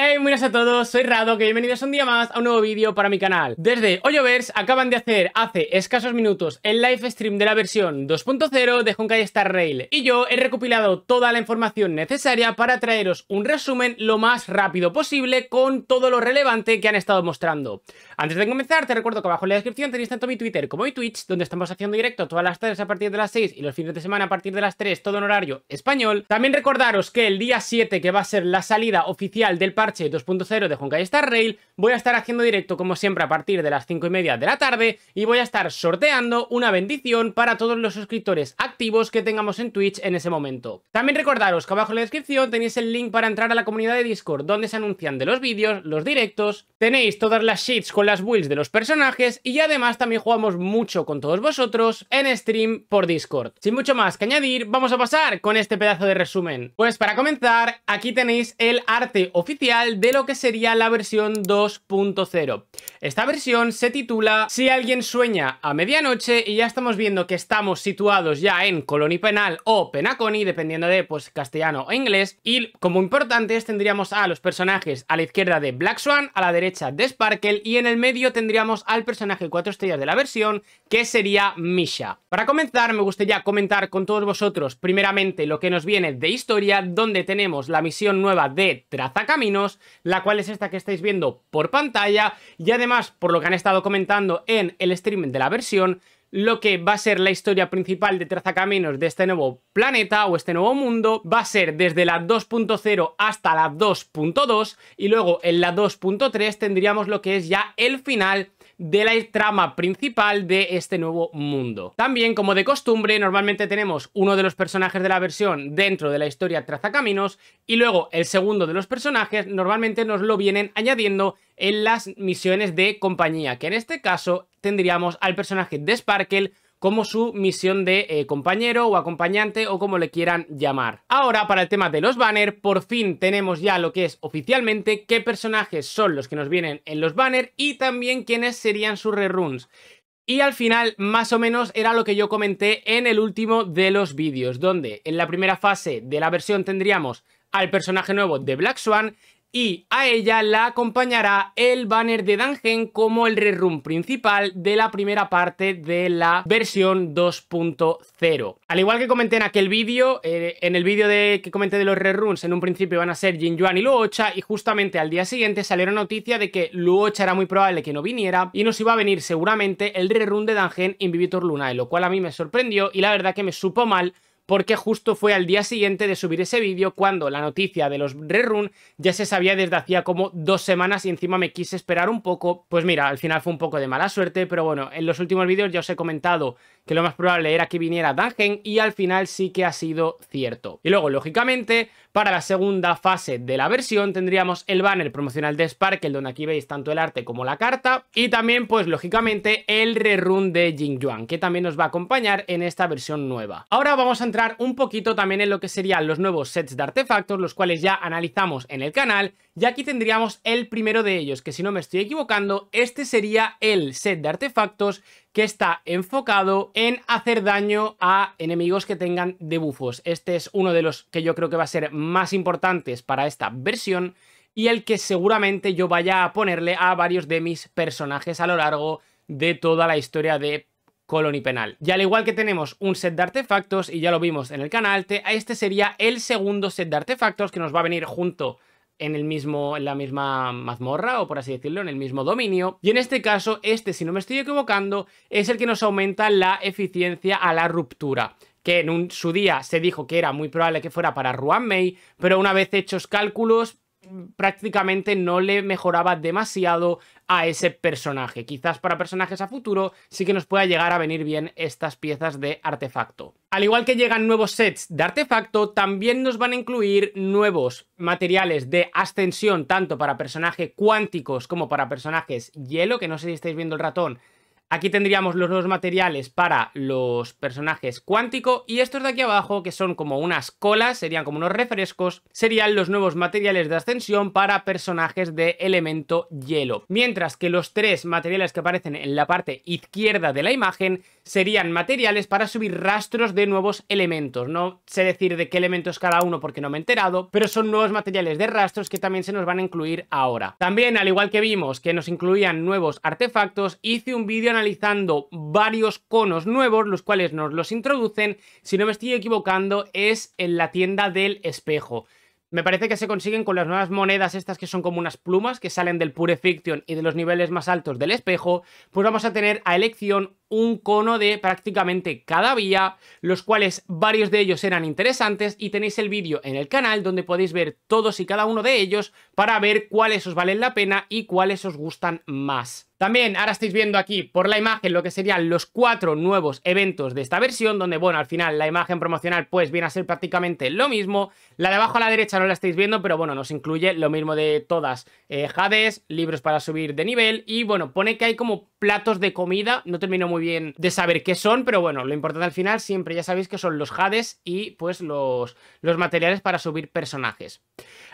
Hey, buenas a todos, soy Rado, que bienvenidos un día más a un nuevo vídeo para mi canal. Desde Hoyoverse acaban de hacer hace escasos minutos el live stream de la versión 2.0 de Honkai Star Rail y yo he recopilado toda la información necesaria para traeros un resumen lo más rápido posible con todo lo relevante que han estado mostrando. Antes de comenzar, te recuerdo que abajo en la descripción tenéis tanto mi Twitter como mi Twitch, donde estamos haciendo directo todas las tardes a partir de las 6 y los fines de semana a partir de las 3, todo en horario español. También recordaros que el día 7, que va a ser la salida oficial del parque 2.0 de Honkai Star Rail, voy a estar haciendo directo como siempre a partir de las 5 y media de la tarde y voy a estar sorteando una bendición para todos los suscriptores activos que tengamos en Twitch en ese momento. También recordaros que abajo en la descripción tenéis el link para entrar a la comunidad de Discord donde se anuncian de los vídeos, los directos, tenéis todas las sheets con las builds de los personajes y además también jugamos mucho con todos vosotros en stream por Discord. Sin mucho más que añadir, vamos a pasar con este pedazo de resumen. Pues para comenzar, aquí tenéis el arte oficial de lo que sería la versión 2.0. Esta versión se titula Si alguien sueña a medianoche y ya estamos viendo que estamos situados ya en Colony Penal o Penaconi, dependiendo de pues castellano o inglés, y como importantes tendríamos a los personajes a la izquierda de Black Swan, a la derecha de Sparkle y en el medio tendríamos al personaje 4 estrellas de la versión que sería Misha. Para comenzar me gustaría comentar con todos vosotros primeramente lo que nos viene de historia donde tenemos la misión nueva de Traza Caminos la cual es esta que estáis viendo por pantalla y además, por lo que han estado comentando en el stream de la versión, lo que va a ser la historia principal de Trazacaminos de este nuevo planeta o este nuevo mundo va a ser desde la 2.0 hasta la 2.2 y luego en la 2.3 tendríamos lo que es ya el final de la trama principal de este nuevo mundo. También, como de costumbre, normalmente tenemos uno de los personajes de la versión dentro de la historia Trazacaminos y luego el segundo de los personajes normalmente nos lo vienen añadiendo en las misiones de compañía, que en este caso tendríamos al personaje de Sparkle como su misión de eh, compañero o acompañante o como le quieran llamar. Ahora, para el tema de los banners, por fin tenemos ya lo que es oficialmente qué personajes son los que nos vienen en los banners y también quiénes serían sus reruns. Y al final, más o menos, era lo que yo comenté en el último de los vídeos, donde en la primera fase de la versión tendríamos al personaje nuevo de Black Swan y a ella la acompañará el banner de dungeon como el rerun principal de la primera parte de la versión 2.0. Al igual que comenté en aquel vídeo, eh, en el vídeo de, que comenté de los reruns, en un principio van a ser Jin Yuan y Luocha y justamente al día siguiente salió la noticia de que Luocha era muy probable que no viniera y nos iba a venir seguramente el rerun de Dangen Invivitor Lunae, lo cual a mí me sorprendió y la verdad que me supo mal porque justo fue al día siguiente de subir ese vídeo cuando la noticia de los rerun ya se sabía desde hacía como dos semanas y encima me quise esperar un poco. Pues mira, al final fue un poco de mala suerte, pero bueno, en los últimos vídeos ya os he comentado que lo más probable era que viniera Dagen y al final sí que ha sido cierto. Y luego, lógicamente, para la segunda fase de la versión tendríamos el banner promocional de Sparkle, donde aquí veis tanto el arte como la carta, y también, pues lógicamente, el rerun de Jing Yuan, que también nos va a acompañar en esta versión nueva. Ahora vamos a entrar un poquito también en lo que serían los nuevos sets de artefactos, los cuales ya analizamos en el canal, y aquí tendríamos el primero de ellos, que si no me estoy equivocando, este sería el set de artefactos que está enfocado en hacer daño a enemigos que tengan debufos. Este es uno de los que yo creo que va a ser más importantes para esta versión y el que seguramente yo vaya a ponerle a varios de mis personajes a lo largo de toda la historia de Colony Penal. Y al igual que tenemos un set de artefactos, y ya lo vimos en el canal, este sería el segundo set de artefactos que nos va a venir junto en, el mismo, en la misma mazmorra, o por así decirlo, en el mismo dominio. Y en este caso, este, si no me estoy equivocando, es el que nos aumenta la eficiencia a la ruptura que en su día se dijo que era muy probable que fuera para Ruan May pero una vez hechos cálculos, prácticamente no le mejoraba demasiado a ese personaje. Quizás para personajes a futuro sí que nos pueda llegar a venir bien estas piezas de artefacto. Al igual que llegan nuevos sets de artefacto, también nos van a incluir nuevos materiales de ascensión, tanto para personajes cuánticos como para personajes hielo, que no sé si estáis viendo el ratón, Aquí tendríamos los nuevos materiales para los personajes cuántico y estos de aquí abajo, que son como unas colas, serían como unos refrescos, serían los nuevos materiales de ascensión para personajes de elemento hielo. Mientras que los tres materiales que aparecen en la parte izquierda de la imagen serían materiales para subir rastros de nuevos elementos. No sé decir de qué elementos cada uno porque no me he enterado, pero son nuevos materiales de rastros que también se nos van a incluir ahora. También, al igual que vimos que nos incluían nuevos artefactos, hice un vídeo en analizando varios conos nuevos, los cuales nos los introducen, si no me estoy equivocando, es en la tienda del espejo. Me parece que se consiguen con las nuevas monedas estas que son como unas plumas que salen del Pure Fiction y de los niveles más altos del espejo, pues vamos a tener a elección un cono de prácticamente cada vía, los cuales varios de ellos eran interesantes y tenéis el vídeo en el canal donde podéis ver todos y cada uno de ellos para ver cuáles os valen la pena y cuáles os gustan más. También ahora estáis viendo aquí por la imagen lo que serían los cuatro nuevos eventos de esta versión, donde bueno, al final la imagen promocional pues viene a ser prácticamente lo mismo. La de abajo a la derecha no la estáis viendo, pero bueno, nos incluye lo mismo de todas. Eh, Hades, libros para subir de nivel y bueno, pone que hay como platos de comida. No termino muy bien de saber qué son, pero bueno, lo importante al final siempre ya sabéis que son los hades y pues los, los materiales para subir personajes.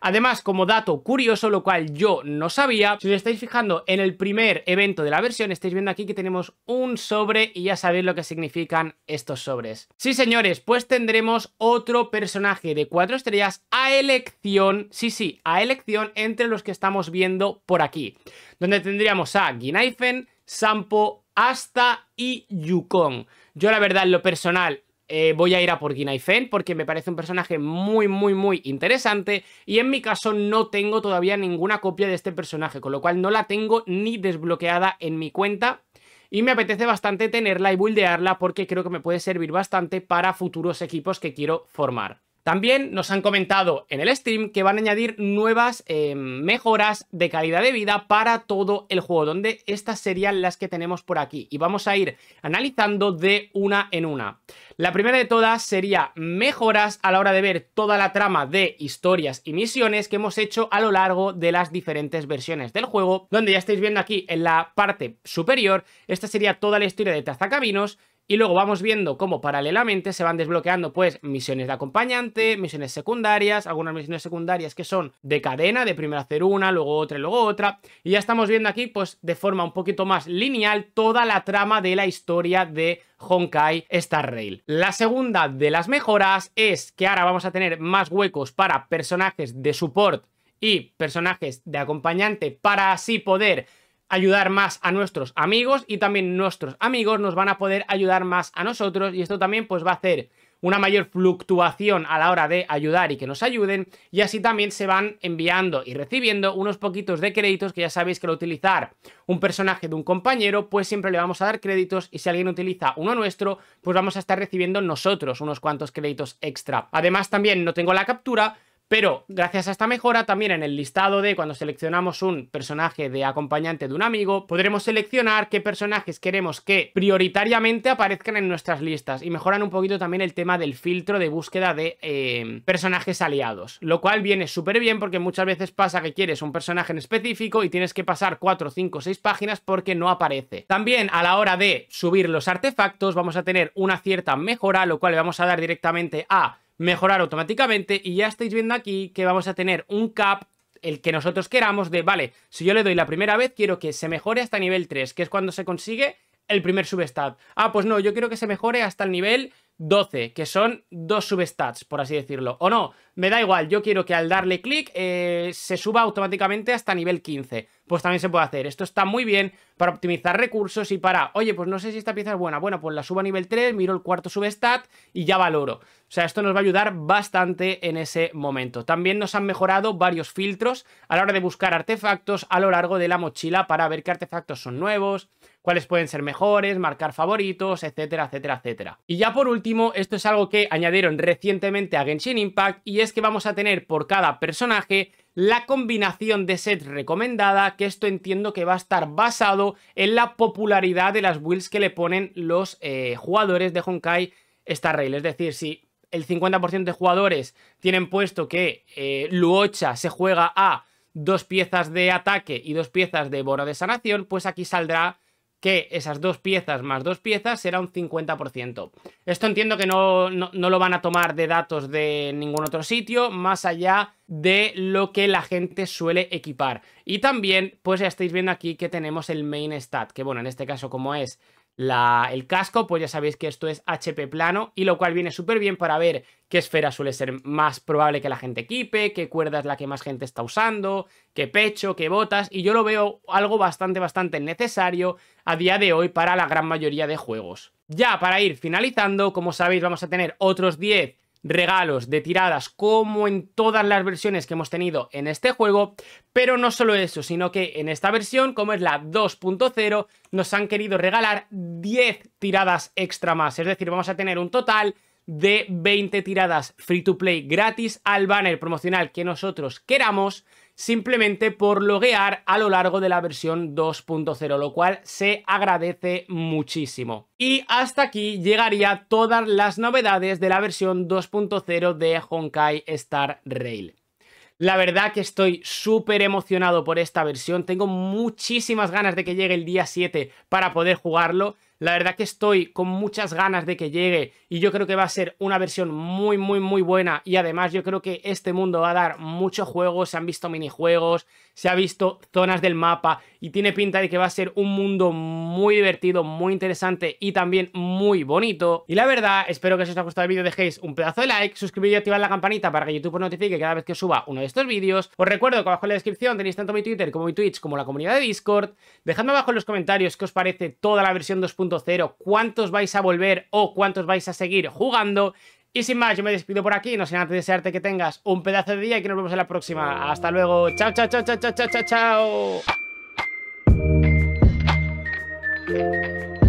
Además, como dato curioso, lo cual yo no sabía, si os estáis fijando en el primer evento de la versión, estáis viendo aquí que tenemos un sobre y ya sabéis lo que significan estos sobres. Sí, señores, pues tendremos otro personaje de cuatro estrellas a elección, sí, sí, a elección entre los que estamos viendo por aquí, donde tendríamos a Ginaifen, Sampo, Asta y Yukon. Yo la verdad, en lo personal, eh, voy a ir a por Fen porque me parece un personaje muy, muy, muy interesante y en mi caso no tengo todavía ninguna copia de este personaje, con lo cual no la tengo ni desbloqueada en mi cuenta y me apetece bastante tenerla y buildearla porque creo que me puede servir bastante para futuros equipos que quiero formar. También nos han comentado en el stream que van a añadir nuevas eh, mejoras de calidad de vida para todo el juego, donde estas serían las que tenemos por aquí y vamos a ir analizando de una en una. La primera de todas sería mejoras a la hora de ver toda la trama de historias y misiones que hemos hecho a lo largo de las diferentes versiones del juego, donde ya estáis viendo aquí en la parte superior, esta sería toda la historia de Tazacabinos, y luego vamos viendo cómo paralelamente se van desbloqueando pues misiones de acompañante, misiones secundarias, algunas misiones secundarias que son de cadena, de primero hacer una, luego otra y luego otra, y ya estamos viendo aquí pues de forma un poquito más lineal toda la trama de la historia de Honkai Star Rail. La segunda de las mejoras es que ahora vamos a tener más huecos para personajes de support y personajes de acompañante para así poder ayudar más a nuestros amigos y también nuestros amigos nos van a poder ayudar más a nosotros y esto también pues va a hacer una mayor fluctuación a la hora de ayudar y que nos ayuden y así también se van enviando y recibiendo unos poquitos de créditos que ya sabéis que al utilizar un personaje de un compañero pues siempre le vamos a dar créditos y si alguien utiliza uno nuestro pues vamos a estar recibiendo nosotros unos cuantos créditos extra además también no tengo la captura pero gracias a esta mejora, también en el listado de cuando seleccionamos un personaje de acompañante de un amigo, podremos seleccionar qué personajes queremos que prioritariamente aparezcan en nuestras listas y mejoran un poquito también el tema del filtro de búsqueda de em, personajes aliados, lo cual viene súper bien porque muchas veces pasa que quieres un personaje en específico y tienes que pasar 4, 5, 6 páginas porque no aparece. También a la hora de subir los artefactos vamos a tener una cierta mejora, lo cual le vamos a dar directamente a mejorar automáticamente y ya estáis viendo aquí que vamos a tener un cap el que nosotros queramos de, vale, si yo le doy la primera vez, quiero que se mejore hasta nivel 3, que es cuando se consigue el primer substat. Ah, pues no, yo quiero que se mejore hasta el nivel 12, que son dos subestats, por así decirlo. O no, me da igual, yo quiero que al darle clic eh, se suba automáticamente hasta nivel 15 pues también se puede hacer. Esto está muy bien para optimizar recursos y para, oye, pues no sé si esta pieza es buena. Bueno, pues la subo a nivel 3, miro el cuarto subestat y ya valoro. O sea, esto nos va a ayudar bastante en ese momento. También nos han mejorado varios filtros a la hora de buscar artefactos a lo largo de la mochila para ver qué artefactos son nuevos, cuáles pueden ser mejores, marcar favoritos, etcétera, etcétera, etcétera. Y ya por último, esto es algo que añadieron recientemente a Genshin Impact y es que vamos a tener por cada personaje la combinación de sets recomendada, que esto entiendo que va a estar basado en la popularidad de las builds que le ponen los eh, jugadores de Honkai Star Rail. Es decir, si el 50% de jugadores tienen puesto que eh, Luocha se juega a dos piezas de ataque y dos piezas de bono de sanación, pues aquí saldrá que esas dos piezas más dos piezas será un 50%. Esto entiendo que no, lo van a tomar de datos de ningún otro sitio, más allá de lo que la gente suele equipar. Y también, pues ya estáis viendo aquí que tenemos el main stat, que bueno, en este caso como es el casco, pues ya sabéis que esto es HP plano y lo cual viene súper bien para ver qué esfera suele ser más probable que la gente equipe, qué cuerda es la que más gente está usando, qué pecho, qué botas y yo lo veo algo bastante, bastante necesario a día de hoy para la gran mayoría de juegos. Ya para ir finalizando, como sabéis vamos a tener otros 10 regalos de tiradas como en todas las versiones que hemos tenido en este juego, pero no solo eso, sino que en esta versión, como es la 2.0, nos han querido regalar 10 tiradas extra más, es decir, vamos a tener un total de 20 tiradas free to play gratis al banner promocional que nosotros queramos simplemente por loguear a lo largo de la versión 2.0, lo cual se agradece muchísimo. Y hasta aquí llegaría todas las novedades de la versión 2.0 de Honkai Star Rail. La verdad que estoy súper emocionado por esta versión, tengo muchísimas ganas de que llegue el día 7 para poder jugarlo. La verdad que estoy con muchas ganas de que llegue y yo creo que va a ser una versión muy, muy, muy buena. Y además yo creo que este mundo va a dar muchos juegos, Se han visto minijuegos, se ha visto zonas del mapa y tiene pinta de que va a ser un mundo muy divertido, muy interesante y también muy bonito. Y la verdad, espero que si os haya gustado el vídeo dejéis un pedazo de like, suscribiros y activar la campanita para que YouTube os notifique cada vez que suba uno de estos vídeos. Os recuerdo que abajo en la descripción tenéis tanto mi Twitter como mi Twitch como la comunidad de Discord. Dejadme abajo en los comentarios qué os parece toda la versión 2.0 cero cuántos vais a volver o cuántos vais a seguir jugando. Y sin más, yo me despido por aquí, no sin antes desearte que tengas un pedazo de día y que nos vemos en la próxima. Hasta luego, chao, chao, chao, chao, chao, chao, chao.